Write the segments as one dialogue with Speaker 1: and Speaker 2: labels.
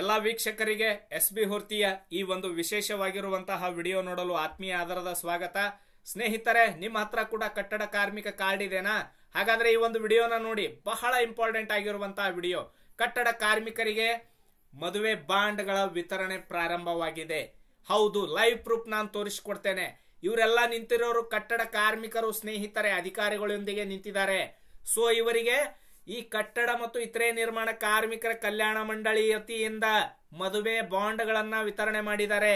Speaker 1: ಎಲ್ಲ ವೀಕ್ಷಕರಿಗೆ S B ಹೊರ್ತಿಯ ಈ ಒಂದು ವಿಶೇಷವಾಗಿರುವಂತಹ ವಿಡಿಯೋ ನೋಡಲು ಆತ್ಮೀಯ ಆಧಾರದ ಸ್ವಾಗತ ಸ್ನೇಹಿತರೆ ನಿಮ್ಮ ಹತ್ರ ಕೂಡ ಕಟ್ಟಡ ಕಾರ್ಮಿಕ ಕಾರ್ಡ್ ಇದೆನಾ ಹಾಗಾದ್ರೆ ಈ ಒಂದು ವಿಡಿಯೋನ ನೋಡಿ ಬಹಳ ಇಂಪಾರ್ಟೆಂಟ್ ಆಗಿರುವಂತಹ ವಿಡಿಯೋ ಕಟ್ಟಡ ಕಾರ್ಮಿಕರಿಗೆ ಮದುವೆ ಬಾಂಡ್ಗಳ ವಿತರಣೆ ಪ್ರಾರಂಭವಾಗಿದೆ ಹೌದು ಲೈವ್ ಪ್ರೂಫ್ ನಾನು ತೋರಿಸಿಕೊಡ್ತೇನೆ ಇವರೆಲ್ಲ ನಿಂತಿರೋರು ಕಟ್ಟಡ ಕಾರ್ಮಿಕರು ಸ್ನೇಹಿತರೆ ಅಧಿಕಾರಿಗಳೊಂದಿಗೆ ನಿಂತಿದ್ದಾರೆ ಸೊ ಇವರಿಗೆ ಈ ಕಟ್ಟಡ ಮತ್ತು ಇತರೆ ನಿರ್ಮಾಣ ಕಾರ್ಮಿಕರ ಕಲ್ಯಾಣ ಮಂಡಳಿ ವತಿಯಿಂದ ಮದುವೆ ಬಾಂಡ್ಗಳನ್ನು ವಿತರಣೆ ಮಾಡಿದ್ದಾರೆ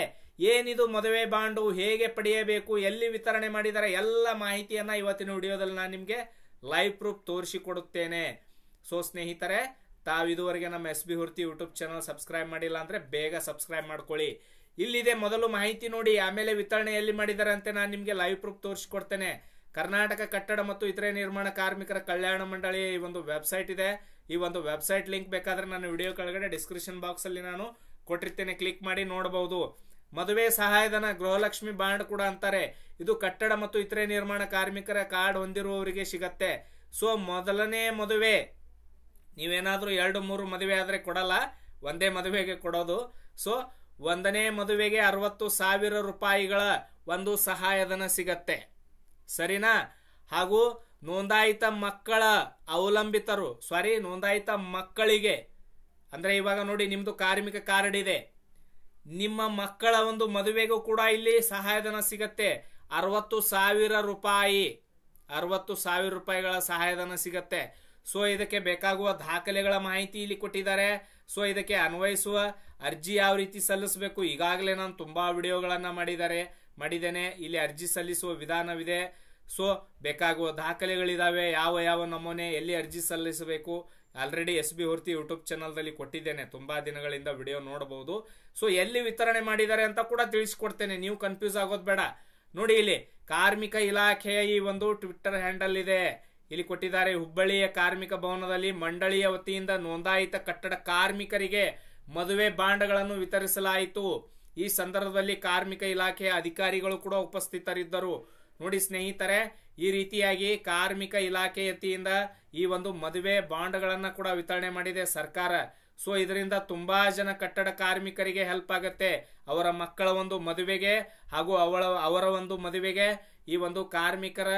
Speaker 1: ಏನಿದು ಮದುವೆ ಬಾಂಡು ಹೇಗೆ ಪಡೆಯಬೇಕು ಎಲ್ಲಿ ವಿತರಣೆ ಮಾಡಿದ್ದಾರೆ ಎಲ್ಲ ಮಾಹಿತಿಯನ್ನು ಇವತ್ತಿನ ವಿಡಿಯೋದಲ್ಲಿ ನಾನು ನಿಮಗೆ ಲೈವ್ ಪ್ರೂಫ್ ತೋರಿಸಿಕೊಡುತ್ತೇನೆ ಸೊ ಸ್ನೇಹಿತರೆ ಇದುವರೆಗೆ ನಮ್ಮ S B Horti YouTube channel subscribe ಮಾಡಿಲ್ಲ ಅಂದರೆ ಬೇಗ ಸಬ್ಸ್ಕ್ರೈಬ್ ಮಾಡ್ಕೊಳ್ಳಿ ಇಲ್ಲಿದೆ ಮೊದಲು ಮಾಹಿತಿ ನೋಡಿ ಆಮೇಲೆ ವಿತರಣೆ ಎಲ್ಲಿ ಮಾಡಿದ್ದಾರೆ ಅಂತ ನಾನು ನಿಮಗೆ ಲೈವ್ ಪ್ರೂಫ್ ತೋರಿಸಿಕೊಡ್ತೇನೆ ಕರ್ನಾಟಕ ಕಟ್ಟಡ ಮತ್ತು ಇತರೆ ನಿರ್ಮಾಣ ಕಾರ್ಮಿಕರ ಕಲ್ಯಾಣ ಮಂಡಳಿ ಈ ಒಂದು ವೆಬ್ಸೈಟ್ ಇದೆ ಈ ಒಂದು ವೆಬ್ಸೈಟ್ ಲಿಂಕ್ ಬೇಕಾದ್ರೆ ನಾನು ವಿಡಿಯೋ ಕೆಳಗಡೆ ಡಿಸ್ಕ್ರಿಪ್ಷನ್ ಬಾಕ್ಸ್ ಅಲ್ಲಿ ನಾನು ಕೊಟ್ಟಿರ್ತೇನೆ ಕ್ಲಿಕ್ ಮಾಡಿ ನೋಡಬಹುದು ಮದುವೆ ಸಹಾಯಧನ ಗೃಹಲಕ್ಷ್ಮಿ ಬಾಂಡ್ ಕೂಡ ಅಂತಾರೆ ಇದು ಕಟ್ಟಡ ಮತ್ತು ಇತರೆ ನಿರ್ಮಾಣ ಕಾರ್ಮಿಕರ ಕಾರ್ಡ್ ಹೊಂದಿರುವವರಿಗೆ ಸಿಗತ್ತೆ ಸೊ ಮೊದಲನೇ ಮದುವೆ ನೀವೇನಾದರೂ ಎರಡು ಮೂರು ಮದುವೆ ಆದರೆ ಕೊಡಲ್ಲ ಒಂದೇ ಮದುವೆಗೆ ಕೊಡೋದು ಸೊ ಒಂದನೇ ಮದುವೆಗೆ ಅರವತ್ತು ಸಾವಿರ ರೂಪಾಯಿಗಳ ಒಂದು ಸಹಾಯಧನ ಸಿಗತ್ತೆ ಸರಿನಾ ಹಾಗೂ ನೋಂದಾಯಿತ ಮಕ್ಕಳ ಅವಲಂಬಿತರು ಸಾರಿ ನೋಂದಾಯಿತ ಮಕ್ಕಳಿಗೆ ಅಂದರೆ ಇವಾಗ ನೋಡಿ ನಿಮ್ಮದು ಕಾರ್ಮಿಕ ಕಾರ್ಡ್ ಇದೆ ನಿಮ್ಮ ಮಕ್ಕಳ ಒಂದು ಮದುವೆಗೂ ಕೂಡ ಇಲ್ಲಿ ಸಹಾಯಧನ ಸಿಗತ್ತೆ ಅರವತ್ತು ಸಾವಿರ ರೂಪಾಯಿ ಅರವತ್ತು ಸಾವಿರ ರೂಪಾಯಿಗಳ ಸಹಾಯಧನ ಸಿಗತ್ತೆ ಸೊ ಇದಕ್ಕೆ ಬೇಕಾಗುವ ದಾಖಲೆಗಳ ಮಾಹಿತಿ ಇಲ್ಲಿ ಕೊಟ್ಟಿದ್ದಾರೆ ಸೊ ಇದಕ್ಕೆ ಅನ್ವಯಿಸುವ ಅರ್ಜಿ ಯಾವ ರೀತಿ ಸಲ್ಲಿಸಬೇಕು ಈಗಾಗಲೇ ನಾನು ತುಂಬಾ ವಿಡಿಯೋಗಳನ್ನು ಮಾಡಿದ್ದಾರೆ ಮಾಡಿದ್ದೇನೆ ಇಲ್ಲಿ ಅರ್ಜಿ ಸಲ್ಲಿಸುವ ವಿಧಾನವಿದೆ ಸೊ ಬೇಕಾಗುವ ದಾಖಲೆಗಳಿದಾವೆ ಯಾವ ಯಾವ ನಮೂನೆ ಎಲ್ಲಿ ಅರ್ಜಿ ಸಲ್ಲಿಸಬೇಕು already S B Horti YouTube ಚಾನಲ್ದಲ್ಲಿ ಕೊಟ್ಟಿದ್ದೇನೆ ತುಂಬಾ ದಿನಗಳಿಂದ ವಿಡಿಯೋ ನೋಡಬಹುದು ಸೊ ಎಲ್ಲಿ ವಿತರಣೆ ಮಾಡಿದ್ದಾರೆ ಅಂತ ಕೂಡ ತಿಳಿಸ್ಕೊಡ್ತೇನೆ ನೀವು ಕನ್ಫ್ಯೂಸ್ ಆಗೋದು ಬೇಡ ನೋಡಿ ಇಲ್ಲಿ ಕಾರ್ಮಿಕ ಇಲಾಖೆಯ ಈ ಒಂದು ಟ್ವಿಟ್ಟರ್ ಹ್ಯಾಂಡಲ್ ಇದೆ ಇಲ್ಲಿ ಕೊಟ್ಟಿದ್ದಾರೆ ಹುಬ್ಬಳ್ಳಿಯ ಕಾರ್ಮಿಕ ಭವನದಲ್ಲಿ ಮಂಡಳಿಯ ವತಿಯಿಂದ ನೋಂದಾಯಿತ ಕಟ್ಟಡ ಕಾರ್ಮಿಕರಿಗೆ ಮದುವೆ ಬಾಂಡ್ಗಳನ್ನು ವಿತರಿಸಲಾಯಿತು ಈ ಸಂದರ್ಭದಲ್ಲಿ ಕಾರ್ಮಿಕ ಇಲಾಖೆಯ ಅಧಿಕಾರಿಗಳು ಕೂಡ ಉಪಸ್ಥಿತರಿದ್ದರು ನೋಡಿ ಸ್ನೇಹಿತರೆ ಈ ರೀತಿಯಾಗಿ ಕಾರ್ಮಿಕ ಇಲಾಖೆ ವತಿಯಿಂದ ಈ ಒಂದು ಮದುವೆ ಬಾಂಡ್ಗಳನ್ನು ಕೂಡ ವಿತರಣೆ ಮಾಡಿದೆ ಸರ್ಕಾರ ಸೊ ಇದರಿಂದ ತುಂಬಾ ಜನ ಕಟ್ಟಡ ಕಾರ್ಮಿಕರಿಗೆ ಹೆಲ್ಪ್ ಆಗುತ್ತೆ ಅವರ ಮಕ್ಕಳ ಒಂದು ಮದುವೆಗೆ ಹಾಗೂ ಅವಳ ಅವರ ಒಂದು ಮದುವೆಗೆ ಈ ಒಂದು ಕಾರ್ಮಿಕರ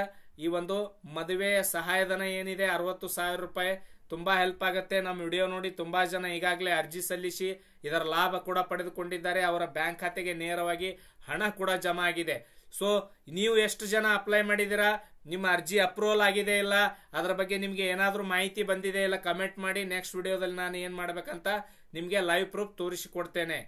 Speaker 1: ಈ ಒಂದು ಮದುವೆಯ ಸಹಾಯಧನ ಏನಿದೆ ಅರವತ್ತು ಸಾವಿರ ರೂಪಾಯಿ ತುಂಬಾ ಹೆಲ್ಪ್ ಆಗುತ್ತೆ ನಮ್ಮ ವಿಡಿಯೋ ನೋಡಿ ತುಂಬಾ ಜನ ಈಗಾಗಲೇ ಅರ್ಜಿ ಸಲ್ಲಿಸಿ ಇದರ ಲಾಭ ಕೂಡ ಪಡೆದುಕೊಂಡಿದ್ದಾರೆ ಅವರ ಬ್ಯಾಂಕ್ ಖಾತೆಗೆ ನೇರವಾಗಿ ಹಣ ಕೂಡ ಜಮಾ ಆಗಿದೆ ಸೊ ನೀವು ಎಷ್ಟು ಜನ ಅಪ್ಲೈ ಮಾಡಿದ್ದೀರಾ ನಿಮ್ಮ ಅರ್ಜಿ ಅಪ್ರೂವಲ್ ಆಗಿದೆ ಇಲ್ಲ ಅದರ ಬಗ್ಗೆ ನಿಮಗೆ ಏನಾದರೂ ಮಾಹಿತಿ ಬಂದಿದೆ ಇಲ್ಲ ಕಮೆಂಟ್ ಮಾಡಿ ನೆಕ್ಸ್ಟ್ ವಿಡಿಯೋದಲ್ಲಿ ನಾನು ಏನು ಮಾಡಬೇಕಂತ ನಿಮಗೆ ಲೈವ್ ಪ್ರೂಫ್ ತೋರಿಸಿಕೊಡ್ತೇನೆ